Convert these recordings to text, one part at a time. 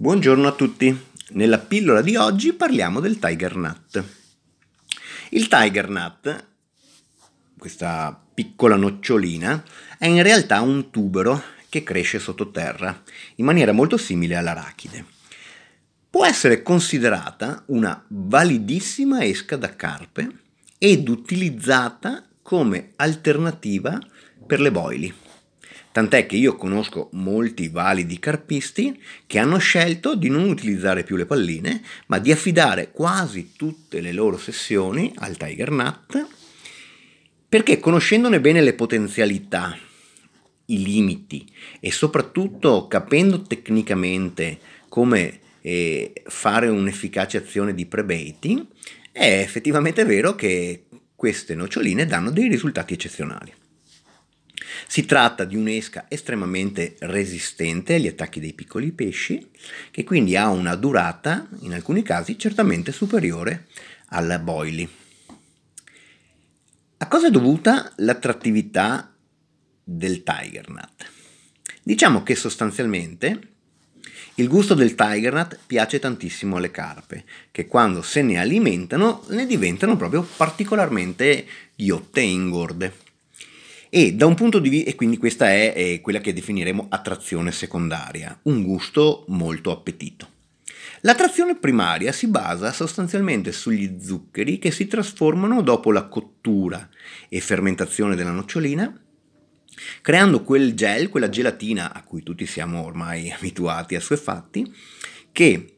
Buongiorno a tutti, nella pillola di oggi parliamo del Tiger Nut. Il Tiger Nut, questa piccola nocciolina, è in realtà un tubero che cresce sottoterra, in maniera molto simile all'arachide. Può essere considerata una validissima esca da carpe ed utilizzata come alternativa per le boili. Tant'è che io conosco molti validi carpisti che hanno scelto di non utilizzare più le palline, ma di affidare quasi tutte le loro sessioni al Tiger Nut, perché conoscendone bene le potenzialità, i limiti e soprattutto capendo tecnicamente come eh, fare un'efficace azione di prebaiting, è effettivamente vero che queste noccioline danno dei risultati eccezionali. Si tratta di un'esca estremamente resistente agli attacchi dei piccoli pesci, che quindi ha una durata, in alcuni casi, certamente superiore alla boili. A cosa è dovuta l'attrattività del tiger nut? Diciamo che sostanzialmente il gusto del tiger nut piace tantissimo alle carpe, che quando se ne alimentano ne diventano proprio particolarmente ghiotte e ingorde. E da un punto di vista, e quindi questa è, è quella che definiremo attrazione secondaria, un gusto molto appetito. L'attrazione primaria si basa sostanzialmente sugli zuccheri che si trasformano dopo la cottura e fermentazione della nocciolina, creando quel gel, quella gelatina a cui tutti siamo ormai abituati a suoi fatti, che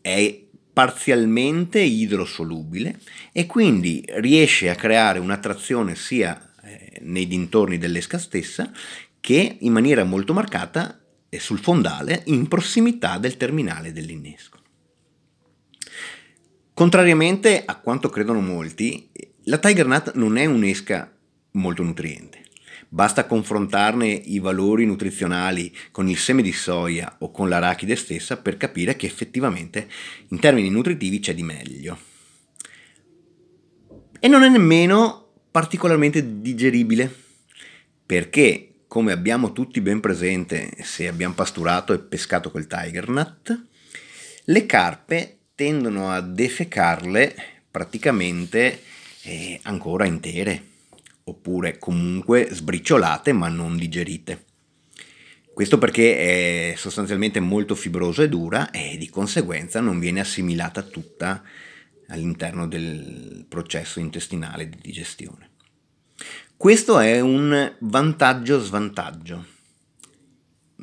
è parzialmente idrosolubile e quindi riesce a creare un'attrazione sia eh, nei dintorni dell'esca stessa, che in maniera molto marcata è sul fondale in prossimità del terminale dell'innesco. Contrariamente a quanto credono molti, la Tiger Nut non è un'esca molto nutriente. Basta confrontarne i valori nutrizionali con il seme di soia o con l'arachide stessa per capire che effettivamente in termini nutritivi c'è di meglio. E non è nemmeno particolarmente digeribile perché come abbiamo tutti ben presente se abbiamo pasturato e pescato quel tiger nut le carpe tendono a defecarle praticamente eh, ancora intere oppure comunque sbriciolate ma non digerite. Questo perché è sostanzialmente molto fibrosa e dura e di conseguenza non viene assimilata tutta all'interno del processo intestinale di digestione. Questo è un vantaggio-svantaggio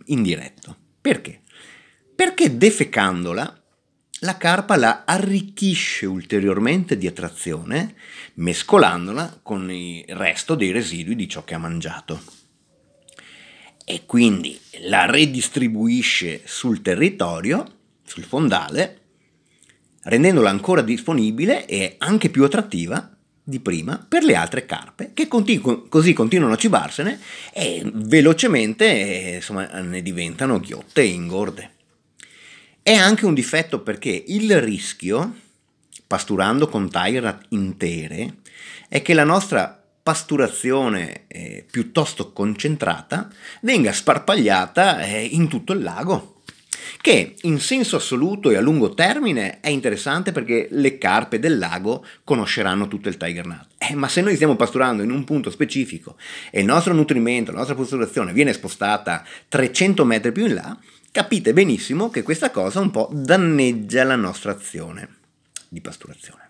indiretto. Perché? Perché defecandola la carpa la arricchisce ulteriormente di attrazione mescolandola con il resto dei residui di ciò che ha mangiato. E quindi la redistribuisce sul territorio, sul fondale, rendendola ancora disponibile e anche più attrattiva di prima per le altre carpe che continu- così continuano a cibarsene e velocemente eh, insomma, ne diventano ghiotte e ingorde. È anche un difetto perché il rischio, pasturando con taira intere, è che la nostra pasturazione eh, piuttosto concentrata venga sparpagliata eh, in tutto il lago che in senso assoluto e a lungo termine è interessante perché le carpe del lago conosceranno tutto il tiger nut. Eh, ma se noi stiamo pasturando in un punto specifico e il nostro nutrimento, la nostra posturazione viene spostata 300 metri più in là, capite benissimo che questa cosa un po' danneggia la nostra azione di pasturazione.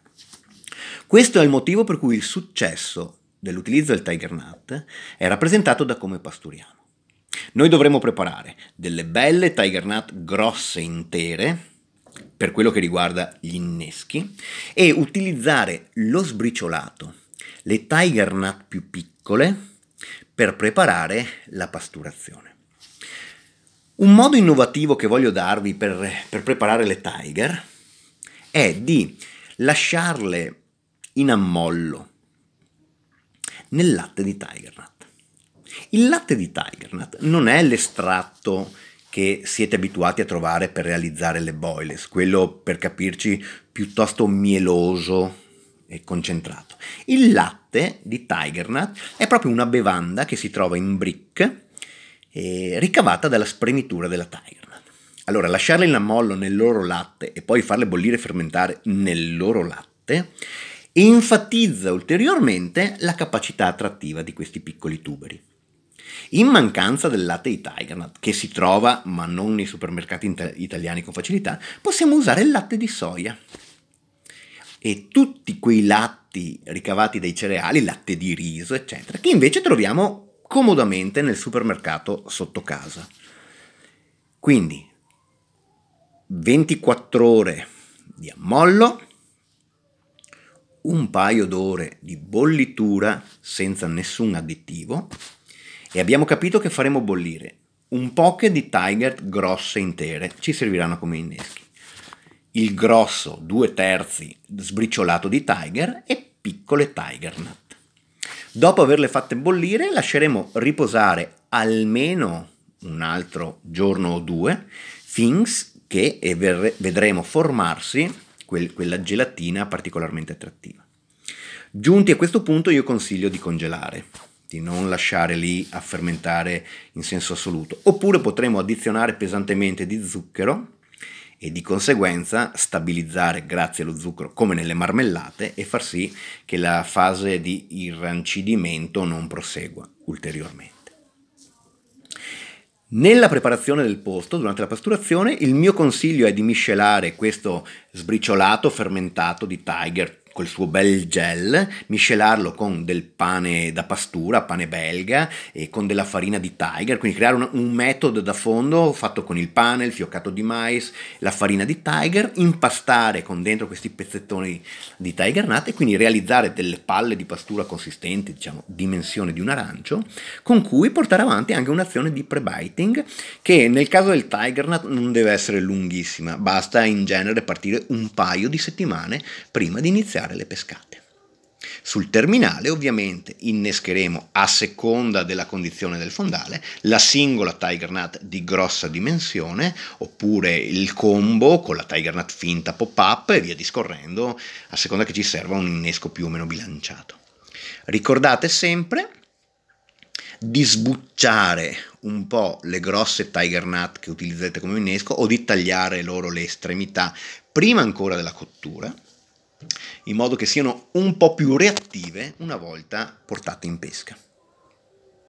Questo è il motivo per cui il successo dell'utilizzo del Tiger Nut è rappresentato da come pasturiamo. Noi dovremo preparare delle belle Tiger Nut grosse intere per quello che riguarda gli inneschi e utilizzare lo sbriciolato, le Tiger Nut più piccole per preparare la pasturazione. Un modo innovativo che voglio darvi per, per preparare le Tiger è di lasciarle in ammollo nel latte di Tiger Nut. Il latte di Tigernut non è l'estratto che siete abituati a trovare per realizzare le boiles, quello per capirci piuttosto mieloso e concentrato. Il latte di Tigernut è proprio una bevanda che si trova in brick eh, ricavata dalla spremitura della Tigernut. Allora, lasciarle in ammollo nel loro latte e poi farle bollire e fermentare nel loro latte enfatizza ulteriormente la capacità attrattiva di questi piccoli tuberi. In mancanza del latte di Tiger che si trova ma non nei supermercati italiani con facilità, possiamo usare il latte di soia. E tutti quei latti ricavati dai cereali, latte di riso, eccetera, che invece troviamo comodamente nel supermercato sotto casa. Quindi 24 ore di ammollo, un paio d'ore di bollitura senza nessun additivo e abbiamo capito che faremo bollire un poche di Tiger grosse intere, ci serviranno come inneschi. Il grosso, due terzi, sbriciolato di Tiger e piccole Tiger Nut. Dopo averle fatte bollire lasceremo riposare almeno un altro giorno o due, fins che vedremo formarsi quella gelatina particolarmente attrattiva. Giunti a questo punto io consiglio di congelare, di non lasciare lì a fermentare in senso assoluto. Oppure potremo addizionare pesantemente di zucchero e di conseguenza stabilizzare grazie allo zucchero come nelle marmellate e far sì che la fase di irrancidimento non prosegua ulteriormente. Nella preparazione del posto, durante la pasturazione, il mio consiglio è di miscelare questo sbriciolato fermentato di Tiger col suo bel gel, miscelarlo con del pane da pastura, pane belga e con della farina di tiger, quindi creare un, un, metodo da fondo fatto con il pane, il fioccato di mais, la farina di tiger, impastare con dentro questi pezzettoni di tiger nut e quindi realizzare delle palle di pastura consistenti, diciamo dimensione di un arancio, con cui portare avanti anche un'azione di pre-biting che nel caso del tiger nut non deve essere lunghissima, basta in genere partire un paio di settimane prima di iniziare pescare le pescate. Sul terminale ovviamente innescheremo a seconda della condizione del fondale la singola Tiger Nut di grossa dimensione oppure il combo con la Tiger Nut finta pop-up e via discorrendo a seconda che ci serva un innesco più o meno bilanciato. Ricordate sempre di sbucciare un po' le grosse Tiger Nut che utilizzate come innesco o di tagliare loro le estremità prima ancora della cottura in modo che siano un po' più reattive una volta portate in pesca.